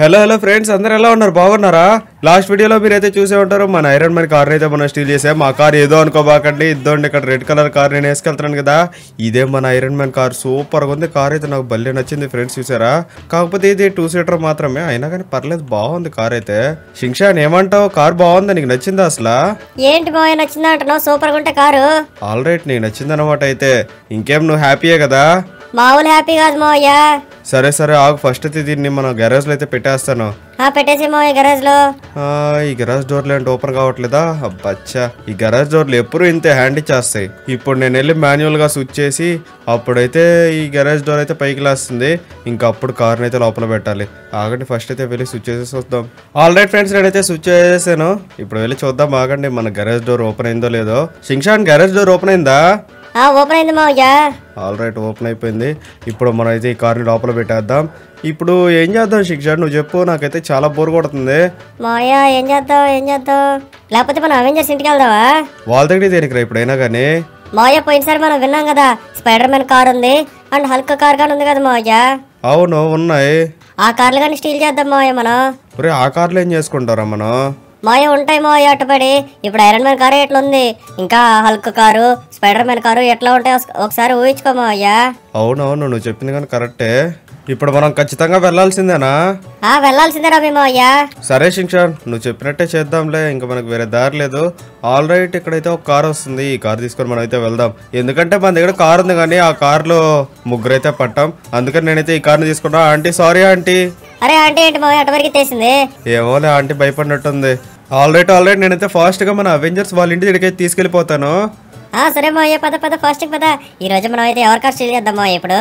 Hello hello friends అందరు ఎలా ఉన్నారు బాగున్నారా లాస్ట్ వీడియోలో మీరైతే చూసే ఉంటారు మన ఐరన్ మ్యాన్ కార్ అయితే మనం స్టీల్ చేసాం మా కార్ ఏదో అనుకోబాకండి ఇద్దోండి ఇక్కడ రెడ్ కలర్ కార్ నేను వేసుకెళ్తాను కదా ఇదే మన ఐరన్ మ్యాన్ కార్ సూపర్గా ఉంది కార్ అయితే నాకు భలే నచ్చింది ఫ్రెండ్స్ చూసారా కాకపోతే ఇది టూ సీటర్ మాత్రమే అయినా కానీ పర్లేదు బాగుంది కార్ అయితే షింక్షాన్ ఏమంటావు కార్ బాగుంది నీకు నచ్చిందా అసలు ఏంటి బాగా నచ్చిందా అంటున్నావు సూపర్గా ఉంటే కారు ఆల్ నీకు నచ్చింది అనమాట అయితే ఇంకేం నువ్వు హ్యాపీయే కదా మామూలు హ్యాపీ కాదు మావయ్య సరే సరే ఆగు ఫస్ట్ అయితే దీన్ని మనం గ్యారేజ్ లో అయితే పెట్టేస్తాను పెట్టేసి మావయ్య గ్యారేజ్ లో ఈ గ్యారేజ్ డోర్లు ఏంటి ఓపెన్ కావట్లేదా అబ్బచ్చా ఈ గ్యారేజ్ డోర్లు ఎప్పుడు ఇంతే హ్యాండ్ ఇచ్చేస్తాయి ఇప్పుడు నేను వెళ్ళి మాన్యువల్ గా స్విచ్ చేసి అప్పుడైతే ఈ గ్యారేజ్ డోర్ అయితే పైకి లేస్తుంది ఇంకా అప్పుడు కార్ని అయితే లోపల పెట్టాలి ఆగండి ఫస్ట్ అయితే వెళ్ళి స్విచ్ చేసేసి వద్దాం ఆల్రెడీ ఫ్రెండ్స్ నేనైతే స్విచ్ చేసేసాను ఇప్పుడు వెళ్ళి చూద్దాం ఆగండి మన గ్యారేజ్ డోర్ ఓపెన్ అయిందో లేదో షింగ్షాన్ గ్యారేజ్ డోర్ ఓపెన్ అయిందా ఓపెన్ అయింది మావయ్య ఆల్ రైట్ ఓపెన్ అయిపోయింది ఇప్పుడు మనం అయితే ఈ కార్ని లోపల పెట్టేద్దాం ఇప్పుడు ఏం చేద్దాం శిక్ష నువ్వు చెప్పు నాకైతే చాలా బోర్ కొడుతుంది మాయా ఏం చేద్దాం ఏం చేద్దాం లేకపోతే మనం అవెంజర్స్ ఇంటికి వెళ్దామా వాళ్ళ దగ్గర దేనికి రా ఇప్పుడైనా కానీ మాయా పోయినసారి మనం విన్నాం కదా స్పైడర్ మ్యాన్ కార్ ఉంది అండ్ హల్క్ కార్ కానీ ఉంది కదా మావయ్య అవును ఉన్నాయి ఆ కార్లు కానీ స్టీల్ చేద్దాం మాయా మనం ఆ కార్లు ఏం చేసుకుంటారా మనం మాయ ఉంటాయి మాయ ఇప్పుడు ఐరన్ మ్యాన్ కారు ఎట్లుంది ఇంకా Hulk car Spider Man car ఎట్లా ఉంటాయి ఒకసారి ఊహించుకో అయ్యా అవునవును నువ్వు చెప్పింది కానీ కరెక్టే ఇప్పుడు మనం ఖచ్చితంగా వెళ్ళాల్సిందేనా ఆ వెళ్ళాల్సిందేనా మేమో అయ్యా సరే శిక్షణ్ నువ్వు చెప్పినట్టే చేద్దాంలే ఇంకా మనకు వేరే దారి లేదు ఆల్ రైట్ ఇక్కడైతే ఒక కార్ వస్తుంది ఈ కార్ తీసుకొని మనం అయితే వెళ్దాం ఎందుకంటే మన దగ్గర కార్ ఉంది కానీ ఆ కార్లో ముగ్గురైతే పట్టాం అందుకని నేనైతే ఈ కార్ని తీసుకున్నా ఆంటీ సారీ ఆంటీ అరే ఆంటీ ఏంటి మా అటువరకు తెసింది ఏవోలే ఆంటీ భయపడినట్టుంది ఆల్రెడీ ఆల్రెడీ నేనైతే ఫాస్ట్గా మన అవెంజర్స్ వాళ్ళ ఇంటి దగ్గరికి తీసుకెళ్ళిపోతాను సరే మావయ్య పద పద ఫస్ట్ పద ఈ రోజు మనం అయితే ఎవరి కార్ చేద్దామా చేద్దాం ఇప్పుడు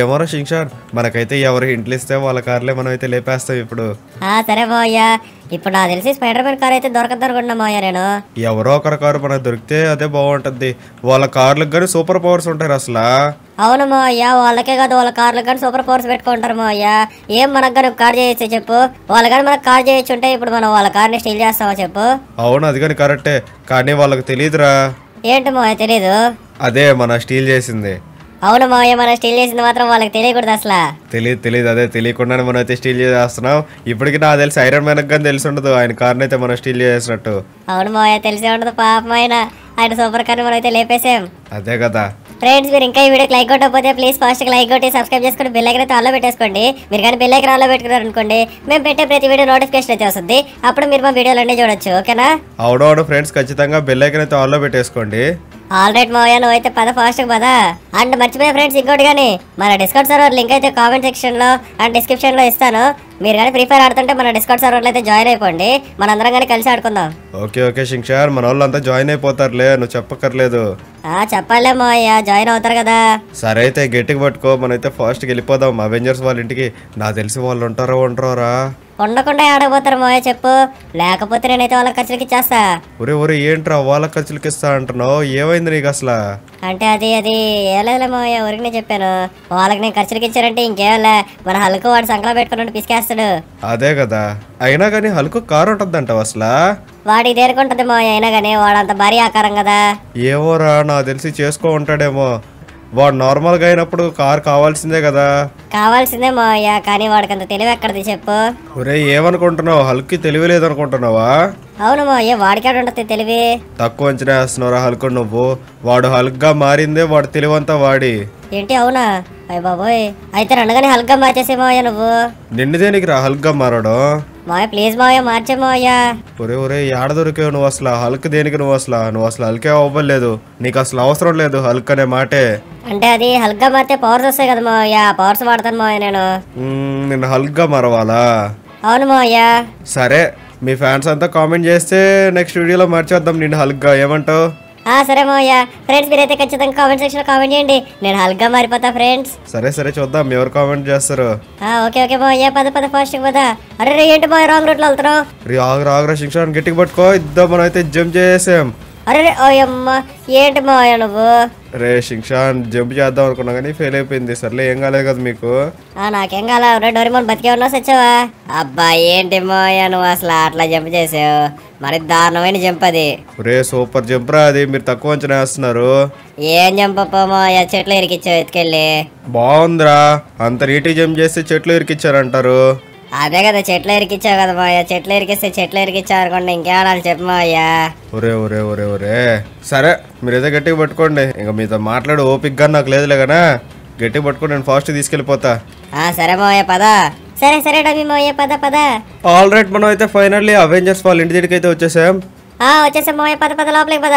ఏమో షింక్షాన్ మనకైతే ఎవరు ఇంట్లో ఇస్తే వాళ్ళ కార్లే మనం అయితే లేపేస్తాం ఇప్పుడు ఆ సరే మావయ్య ఇప్పుడు నాకు తెలిసి స్పైడర్ మ్యాన్ కార్ అయితే దొరకదు అనుకుంటున్నా మావయ్య నేను ఎవరో ఒకరి కారు మనకు దొరికితే అదే బాగుంటుంది వాళ్ళ కార్లకు కానీ సూపర్ పవర్స్ ఉంటారు అసలు అవును మావయ్య వాళ్ళకే కాదు వాళ్ళ కార్లకు కానీ సూపర్ పవర్స్ పెట్టుకుంటారు మావయ్య ఏం మనకు కానీ కార్ చేయొచ్చు చెప్పు వాళ్ళు కానీ మనకు కార్ చేయొచ్చు ఉంటే ఇప్పుడు మనం వాళ్ళ కార్ని స్టీల్ చేస్తామా చెప్పు అవును అది కానీ కరెక్టే కానీ వాళ్ళకి తెలియదురా ఏంటి మా తెలియదు అదే మన స్టీల్ చేసింది అవును మావయ్య మన స్టీల్ చేసింది మాత్రం వాళ్ళకి తెలియకూడదు అసలు తెలియదు తెలియదు అదే తెలియకుండానే మనం అయితే స్టీల్ చేస్తున్నాం ఇప్పటికి నాకు తెలిసి ఐరన్ మ్యాన్ కానీ తెలిసి ఉండదు ఆయన కార్ అయితే మనం స్టీల్ చేసినట్టు అవును మావయ్య తెలిసే ఉండదు పాపం ఆయన ఆయన సూపర్ కార్ మనం అయితే లేపేసాం అదే కదా ఫ్రెండ్స్ మీరు ఇంకా ఈ వీడియోకి లైక్ కొట్టకపోతే ప్లీజ్ ఫస్ట్ లైక్ కొట్టి సబ్స్క్రైబ్ చేసుకుని బిల్ అయితే ఆల్లో పెట్టేసుకోండి మీరు కానీ బిల్ ఐకన్ ఆల్లో పెట్టుకున్నారు అనుకోండి మేము పెట్టే ప్రతి వీడియో నోటిఫికేషన్ అయితే వస్తుంది అప్పుడు మీరు మా అన్ని చూడొచ్చు ఓకేనా అవునవును ఫ్రెండ్స్ ఖచ్చితంగా బిల్ ఐకన్ అయితే ఆల్లో పెట్టేసుకోండి ఆల్ రైట్ మోయా నువ్వు అయితే పద ఫాస్ట్గా పదా అండ్ మర్చిపోయా ఫ్రెండ్స్ ఇంకోటి కానీ మన డిస్కౌంట్ సర్వర్ లింక్ అయితే కామెంట్ సెక్షన్లో అండ్ డిస్క్రిప్షన్లో ఇస్తాను మీరు కానీ ఫ్రీ ఫైర్ ఆడుతుంటే మన డిస్కౌంట్ సర్వర్లో అయితే జాయిన్ అయిపోండి మనందరం కానీ కలిసి ఆడుకుందాం ఓకే ఓకే శింక్షార్ మన వాళ్ళంతా జాయిన్ అయిపోతారులే నువ్వు చెప్పక్కర్లేదు ఆ చెప్పాలే మోయ్యా జాయిన్ అవుతారు కదా సరే అయితే గట్టిగా పట్టుకో ఫాస్ట్ ఫాస్ట్కి వెళ్ళిపోదాం అవెంజర్స్ వాళ్ళ ఇంటికి నా తెలిసి వాళ్ళు ఉంటారో ఉంటారోరా ఉండకుండా ఆడబోతారు మోయ చెప్పు లేకపోతే నేనైతే వాళ్ళ ఖర్చులకి ఇచ్చేస్తా ఒరే ఒరే ఏంట్రా వాళ్ళ ఖర్చులకి ఇస్తా అంటున్నావు ఏమైంది నీకు అసలు అంటే అది అది ఏలేదులే మోయ ఊరికి నేను చెప్పాను వాళ్ళకి నేను ఖర్చులకి ఇచ్చారంటే ఇంకేమలే మన హల్కు వాడు సంకలం పెట్టుకున్నట్టు పిసికేస్తాడు అదే కదా అయినా కానీ హల్కు కారు ఉంటుందంట అసలు వాడి దేరుకుంటది మోయ అయినా కానీ వాడు అంత భారీ ఆకారం కదా ఏవోరా నా తెలిసి చేసుకో ఉంటాడేమో వాడు నార్మల్గా అయినప్పుడు కార్ కావాల్సిందే కదా కావాల్సిందే మావయ్య కానీ వాడికి అంత తెలివి ఎక్కడది చెప్పు ఒరే ఏమనుకుంటున్నావు హల్క్ తెలివి లేదనుకుంటున్నావా అవును మావయ్య వాడికి ఉండదు తెలివి తక్కువ అంచనా వేస్తున్నారా హల్క్ నువ్వు వాడు గా మారిందే వాడు అంతా వాడి ఏంటి అవునా అయ్య బాబోయ్ అయితే రణగానే హల్క్ గా మార్చేసేమో నువ్వు నిన్నదే నీకు రా గా మారడం మాయ ప్లీజ్ మాయ మార్చమోయా ఒరే ఒరే ఏడ దొరికావు నువ్వు అసలు హల్క్ దేనికి నువ్వు అసలు నువ్వు అసలు హల్కే అవ్వలేదు నీకు అసలు అవసరం లేదు హల్క్ అనే మాటే అంటే అది హల్క్ గా మారితే పవర్స్ వస్తాయి కదా మాయా పవర్స్ వాడతాను మాయ నేను నిన్ను హల్క్ గా మరవాలా అవును మాయా సరే మీ ఫ్యాన్స్ అంతా కామెంట్ చేస్తే నెక్స్ట్ వీడియోలో మార్చేద్దాం నేను హల్క్ గా ఏమంటావు సరే మోయ ఫ్రెండ్స్ మీరైతే ఖచ్చితంగా కామెంట్ సెక్షన్ కామెంట్ చేయండి నేను హల్గా మారిపోతా ఫ్రెండ్స్ సరే సరే చూద్దాం ఎవరు కామెంట్ చేస్తారు ఓకే ఓకే మోయ పద పద ఫాస్ట్ పోదా అరే ఏంటి మోయా రాంగ్ రూట్ లో వెళ్తున్నావు రాంగ్ రాంగ్ రా శిక్షణ గట్టికి పట్టుకో ఇద్దాం మనం అయితే జంప్ చేసాం అరే ఓయమ్మ ఏంటి మా నువ్వు రే శిక్షాన్ జంప్ చేద్దాం అనుకున్నా కానీ ఫెయిల్ అయిపోయింది సర్లే ఏం కాలేదు కదా మీకు ఆ నాకేం కాలే రే డోరిమోన్ బతికే ఉన్నా సచ్చావా అబ్బా ఏంటి మావయ్య నువ్వు అసలు అట్లా జంప్ చేసావు మరి దారుణమైన జంప్ అది రే సూపర్ జంప్ రా అది మీరు తక్కువ అంచనా వేస్తున్నారు ఏం జంప్ మావయ్య చెట్లు ఇరికిచ్చావు ఎత్తుకెళ్ళి బాగుందిరా అంత నీటి జంప్ చేసి చెట్లు ఇరికిచ్చారంటారు అదే కదా చెట్లు ఎరికిచ్చావు కదా మావయ్య చెట్లు ఎరికిస్తే చెట్లు ఎరికిచ్చావు అనుకోండి ఇంకేమనాలి చెప్పమాయ్యా ఒరే ఒరే ఒరే ఒరే సరే మీరైతే గట్టిగా పట్టుకోండి ఇంకా మీతో మాట్లాడే ఓపిక్గా నాకు లేదులే కదా గట్టిగా పట్టుకోండి నేను ఫాస్ట్ తీసుకెళ్ళిపోతా ఆ సరే మావయ్య పదా సరే సరే డబ్బి మావయ్య పద పద ఆల్ రైట్ మనం అయితే ఫైనల్లీ అవెంజర్స్ ఫాల్ ఇంటి దగ్గరికి అయితే వచ్చేసాం ఆ వచ్చేసాం మావయ్య పద పద లోపలికి పద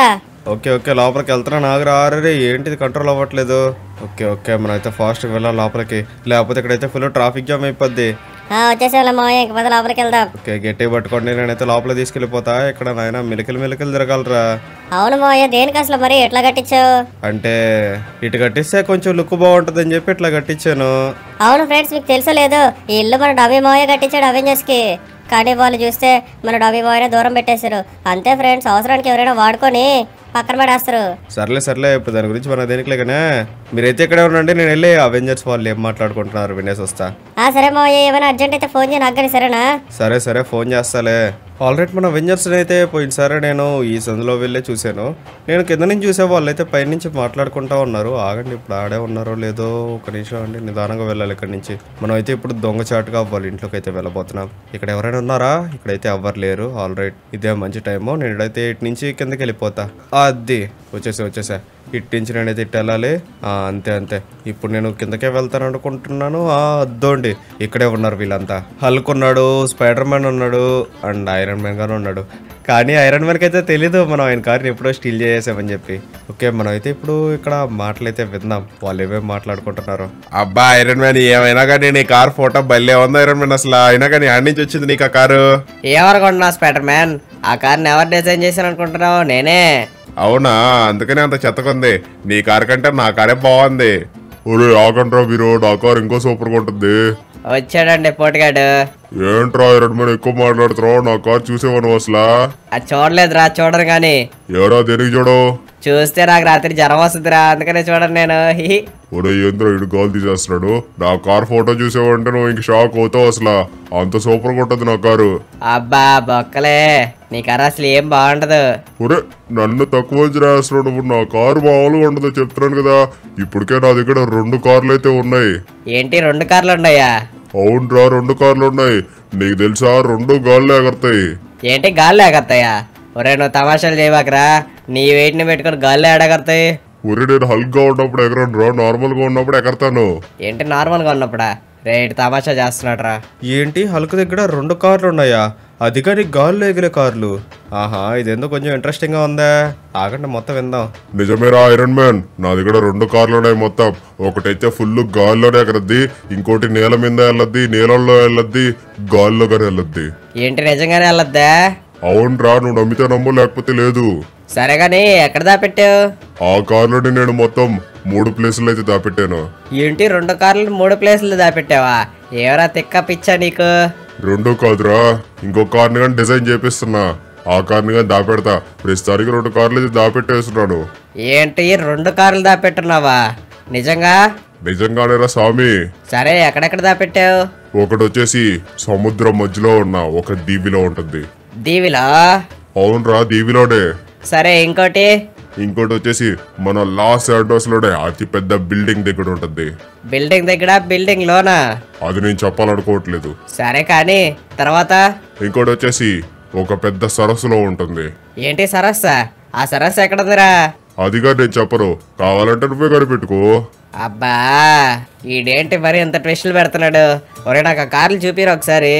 ఓకే ఓకే లోపలికి వెళ్తున్నాను నాగర ఆరే ఏంటిది కంట్రోల్ అవ్వట్లేదు ఓకే ఓకే మనం అయితే ఫాస్ట్గా వెళ్ళాలి లోపలికి లేకపోతే ఇక్కడైతే ఫుల్ ట్రాఫిక్ జామ్ అయిపోద్ది లోపలికి లోపల తీసుకెళ్ళిపోతా ఇక్కడ అవును దేనికి అసలు మరి కట్టించావు అంటే ఇటు కట్టిస్తే కొంచెం లుక్ చెప్పి ఇట్లా కట్టించాను అవును ఫ్రెండ్స్ మీకు ఈ ఇల్లు మన మామయ్య కట్టించాడు కి కానీ వాళ్ళు చూస్తే మన డబీ బాయ్నే దూరం పెట్టేశారు అంతే ఫ్రెండ్స్ అవసరానికి ఎవరైనా వాడుకొని పక్కన పడేస్తారు సర్లే సర్లే ఇప్పుడు దాని గురించి మన దేనికి లేకనే మీరైతే ఇక్కడే ఉండండి నేను వెళ్ళి అవెంజర్స్ వాళ్ళు ఏం మాట్లాడుకుంటున్నారు వినేసి వస్తా ఆ సరే మా ఏమైనా అర్జెంట్ అయితే ఫోన్ చేయను అగ్గని సరేనా సరే సరే ఫోన్ చేస్తాలే ఆల్రెడీ మన అవెంజర్స్ అయితే పోయినసారి నేను ఈ సందులో వెళ్ళే చూశాను నేను కింద నుంచి చూసే వాళ్ళు అయితే పైనుంచి మాట్లాడుకుంటా ఉన్నారు ఆగండి ఇప్పుడు ఆడే ఉన్నారో లేదో ఒక నిమిషం అండి నిదానంగా వెళ్ళాలి ఇక్కడ నుంచి మనం అయితే ఇప్పుడు దొంగచాటుగా అవ్వాలి ఇంట్లోకి అయితే వెళ్ళబోతున్నాం ఇక్కడ ఎవరైనా ఉన్నారా ఇక్కడైతే ఎవ్వరు లేరు ఆల్రెడీ ఇదే మంచి టైము నేను ఇక్కడైతే ఇటు నుంచి కిందకి వెళ్ళిపోతా दे वो वो ఇట్టించినైనా తిట్టెళ్ళాలి అంతే అంతే ఇప్పుడు నేను కిందకే వెళ్తాను అనుకుంటున్నాను ఆ అద్దోండి ఇక్కడే ఉన్నారు వీళ్ళంతా హల్క్ ఉన్నాడు స్పైడర్ మ్యాన్ ఉన్నాడు అండ్ ఐరన్ మ్యాన్ గానే ఉన్నాడు కానీ ఐరన్ మ్యాన్ అయితే తెలీదు మనం ఆయన కార్ని ఎప్పుడో స్టీల్ చేసేసామని చెప్పి ఓకే మనం అయితే ఇప్పుడు ఇక్కడ మాటలైతే విందాం వాళ్ళు ఏమేమి మాట్లాడుకుంటున్నారు అబ్బా ఐరన్ మ్యాన్ ఏమైనా కానీ నీ కార్ ఫోటో భలే ఉంది ఐరన్ మ్యాన్ అసలు అయినా కానీ ఆడి నుంచి వచ్చింది నీకు ఆ కారు ఏమనుకుంటున్నా స్పైడర్ మ్యాన్ ఆ కార్ని ఎవరు డిజైన్ చేశాను అనుకుంటున్నావు నేనే అవునా అందుకనే అంత చెత్త ఉంది నీ కారు కంటే నా కారే బాగుంది ఆకంట్రా మీరు నా కారు ఇంకో సూపర్ గా ఉంటుంది వచ్చాడండి పోటుగాడు ఏంట్రా రెండు మంది ఎక్కువ మాట్లాడుతున్నావు నా కార్ చూసేవాను అసలా అది చూడలేదురా చూడరు కానీ ఎవరో తిరిగి చూడు చూస్తే నాకు రాత్రి జ్వరం వస్తుందిరా అందుకనే చూడండి నేను ఒరే ఏంద్రో తీసేస్తున్నాడు నా కార్ ఫోటో చూసేవంటే నువ్వు ఇంక షాక్ అవుతావు అసలు అంత సూపర్ కొట్టదు నా కారు అబ్బా బొక్కలే నీ కారు అసలు ఏం బాగుండదు ఒరే నన్ను తక్కువ చేస్తున్నాడు ఇప్పుడు నా కారు మామూలుగా ఉండదు చెప్తున్నాను కదా ఇప్పటికే నా దగ్గర రెండు కార్లు అయితే ఉన్నాయి ఏంటి రెండు కార్లు ఉన్నాయా అవునరా రెండు కార్లు ఉన్నాయి నీకు తెలుసా రెండు గాల్లో ఎగరతాయి ఏంటి గాల్లో ఎగరతాయా ఒరే నువ్వు తమాషాలు చేయవాకరా నీ వెయిట్ని పెట్టుకుని గాల్లో ఎడగరతాయి ఒరే నేను హల్క్ గా ఉన్నప్పుడు ఎగరను రా నార్మల్ గా ఉన్నప్పుడు ఎగరతాను ఏంటి నార్మల్ గా ఉన్నప్పుడా రేట్ తమాషా చేస్తున్నాడు రా ఏంటి హల్క్ దగ్గర రెండు కార్లు ఉన్నాయా అది కానీ గాల్లో ఎగిరే కార్లు ఆహా ఇదేందో కొంచెం ఇంట్రెస్టింగ్ గా ఉందా ఆగండి మొత్తం విందాం నిజమేరా ఐరన్ మ్యాన్ నా దగ్గర రెండు కార్లు ఉన్నాయి మొత్తం ఒకటైతే ఫుల్ గాల్లోనే ఎగరద్ది ఇంకోటి నేల మీద వెళ్ళద్ది నేలల్లో వెళ్ళద్ది కానీ వెళ్ళద్ది ఏంటి నిజంగానే వెళ్ళద్దా రా నువ్వు నమ్మితే నమ్ము లేకపోతే లేదు సరే గాని ఎక్కడ దాపెట్టావు ఆ కార్లోని నేను మొత్తం మూడు ప్లేసులు అయితే దాపెట్టాను ఏంటి రెండు కార్లు మూడు ప్లేసులు దాపెట్టావా ఎవరా తిక్క పిచ్చా నీకు రెండు కాదురా ఇంకో కార్ని కానీ డిజైన్ చేపిస్తున్నా ఆ కార్ని కానీ దాపెడతా ప్రస్తుతానికి రెండు కార్లు దాపెట్టేస్తున్నాడు ఏంటి రెండు కార్లు దాపెట్టున్నావా నిజంగా నిజంగానేరా స్వామి సరే ఎక్కడెక్కడ దాపెట్టావు ఒకటి వచ్చేసి సముద్రం మధ్యలో ఉన్న ఒక దీవిలో ఉంటుంది దీవిలా అవునరా దీవిలోనే సరే ఇంకోటి ఇంకోటి వచ్చేసి మన లాస్ ఏంటోస్ లోనే అతి పెద్ద బిల్డింగ్ దగ్గర ఉంటుంది బిల్డింగ్ దగ్గర బిల్డింగ్ లోనా అది నేను చెప్పాలనుకోవట్లేదు సరే కానీ తర్వాత ఇంకోటి వచ్చేసి ఒక పెద్ద సరస్సులో ఉంటుంది ఏంటి సరస్సా ఆ సరస్సు ఎక్కడదిరా అదిగా నేను చెప్పను కావాలంటే నువ్వే కనిపెట్టుకో అబ్బా ఈడేంటి మరి ఎంత ట్విస్టులు పెడుతున్నాడు ఒరే నాకు ఆ కార్లు చూపిరా ఒకసారి